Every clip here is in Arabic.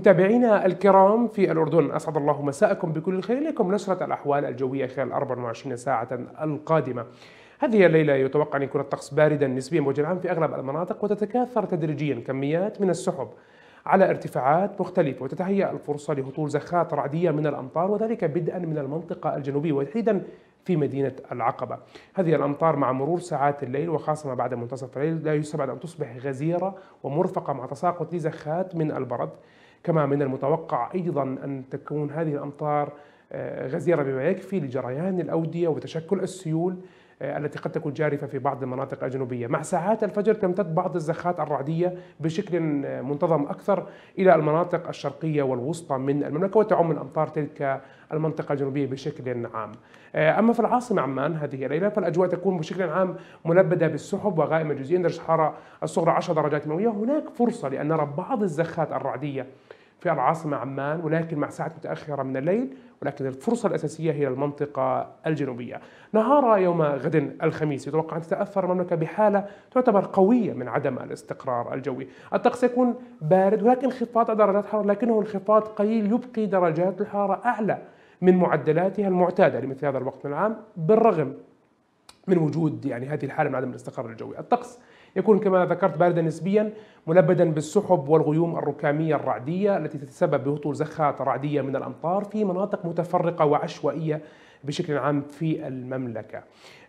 متابعينا الكرام في الأردن أسعد الله مساءكم بكل الخير لكم نشرة الأحوال الجوية خلال 24 ساعة القادمة هذه الليلة يتوقع أن يكون الطقس باردا نسبيا بوجه في أغلب المناطق وتتكاثر تدريجيا كميات من السحب على ارتفاعات مختلفة وتتهيأ الفرصة لهطول زخات رعدية من الأمطار وذلك بدءا من المنطقة الجنوبية وتحديدا في مدينة العقبة هذه الأمطار مع مرور ساعات الليل وخاصة ما بعد منتصف الليل لا يستبعد أن تصبح غزيرة ومرفقة مع تساقط لزخات من البرد كما من المتوقع أيضا أن تكون هذه الأمطار آه، غزيرة بما يكفي لجريان الأودية وتشكل السيول آه، التي قد تكون جارفة في بعض المناطق الجنوبية مع ساعات الفجر تمتد بعض الزخات الرعدية بشكل آه، منتظم أكثر إلى المناطق الشرقية والوسطى من المملكة وتعم الأمطار تلك المنطقة الجنوبية بشكل عام آه، أما في العاصمة عمان هذه الليلة فالأجواء تكون بشكل عام ملبدة بالسحب وغائمة جزئيا درجة الحرارة الصغرى 10 درجات مئوية هناك فرصة لأن نرى بعض الزخات الرعدية في العاصمة عمان ولكن مع ساعات متأخرة من الليل ولكن الفرصة الأساسية هي المنطقة الجنوبية نهار يوم غد الخميس يتوقع أن تتأثر المملكة بحالة تعتبر قوية من عدم الاستقرار الجوي الطقس يكون بارد ولكن انخفاض درجات الحرارة لكنه انخفاض قليل يبقي درجات الحرارة أعلى من معدلاتها المعتادة لمثل هذا الوقت من العام بالرغم من وجود يعني هذه الحالة من عدم الاستقرار الجوي الطقس يكون كما ذكرت باردا نسبيا ملبدا بالسحب والغيوم الركامية الرعدية التي تتسبب بهطول زخات رعدية من الأمطار في مناطق متفرقة وعشوائية بشكل عام في المملكة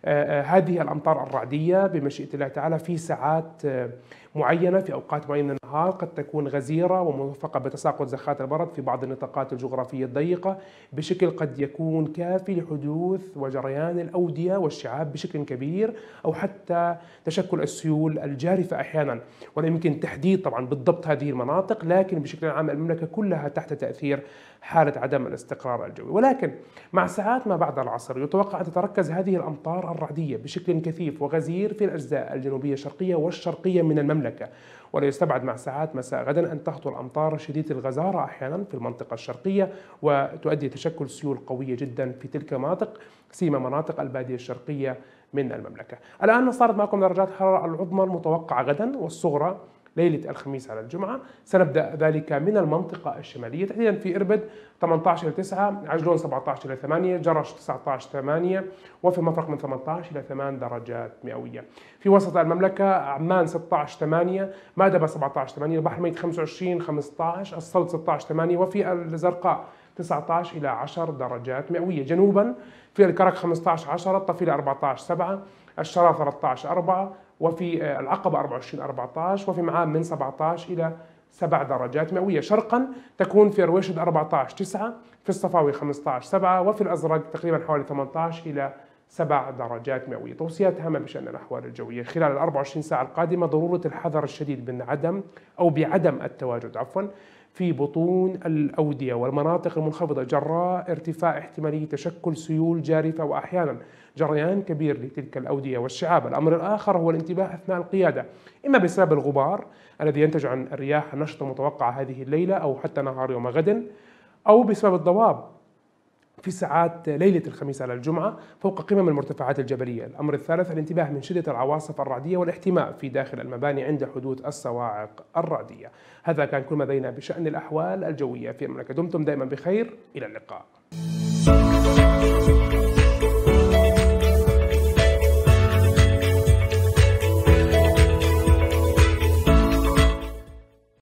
آه، آه، هذه الأمطار الرعدية بمشيئة الله تعالى في ساعات آه، معينة في أوقات معينة من النهار قد تكون غزيرة ومرفقة بتساقط زخات البرد في بعض النطاقات الجغرافية الضيقة بشكل قد يكون كافي لحدوث وجريان الأودية والشعاب بشكل كبير أو حتى تشكل السيول الجارفة أحيانا ولا يمكن تحديد طبعا بالضبط هذه المناطق لكن بشكل عام المملكة كلها تحت تأثير حالة عدم الاستقرار الجوي ولكن مع ساعات ما بعد العصر يتوقع أن تتركز هذه الأمطار الرعدية بشكل كثيف وغزير في الأجزاء الجنوبية الشرقية والشرقية من المملكة ولا يستبعد مع ساعات مساء غدا أن تخطو أمطار شديدة الغزارة أحيانا في المنطقة الشرقية وتؤدي تشكل سيول قوية جدا في تلك المناطق سيما مناطق البادية الشرقية من المملكة الآن صارت معكم درجات الحرارة العظمى المتوقعة غدا والصغرى ليلة الخميس على الجمعة سنبدأ ذلك من المنطقة الشمالية تحديدا في إربد 18 إلى 9 عجلون 17 إلى 8 جرش 19 إلى 8 وفي مفرق من 18 إلى 8 درجات مئوية في وسط المملكة عمان 16 8 مادبة 17 8 البحر الميت 25 15 الصلت 16 8 وفي الزرقاء 19 إلى 10 درجات مئوية جنوبا في الكرك 15 10 الطفيلة 14 7 الشرار 13 4 وفي آه، العقبة 24 14 وفي معام من 17 إلى 7 درجات مئوية شرقا تكون في رويشد 14 9 في الصفاوي 15 7 وفي الأزرق تقريبا حوالي 18 إلى 7 درجات مئوية توصيات هامة بشأن الأحوال الجوية خلال ال 24 ساعة القادمة ضرورة الحذر الشديد من عدم أو بعدم التواجد عفوا في بطون الأودية والمناطق المنخفضة جراء ارتفاع احتمالية تشكل سيول جارفة وأحيانا جريان كبير لتلك الأودية والشعاب الأمر الآخر هو الانتباه أثناء القيادة إما بسبب الغبار الذي ينتج عن الرياح النشطة المتوقعة هذه الليلة أو حتى نهار يوم غد أو بسبب الضباب في ساعات ليلة الخميس على الجمعة فوق قمم المرتفعات الجبلية الأمر الثالث الانتباه من شدة العواصف الرعدية والاحتماء في داخل المباني عند حدوث الصواعق الرعدية هذا كان كل ما لدينا بشأن الأحوال الجوية في المملكة دمتم دائما بخير إلى اللقاء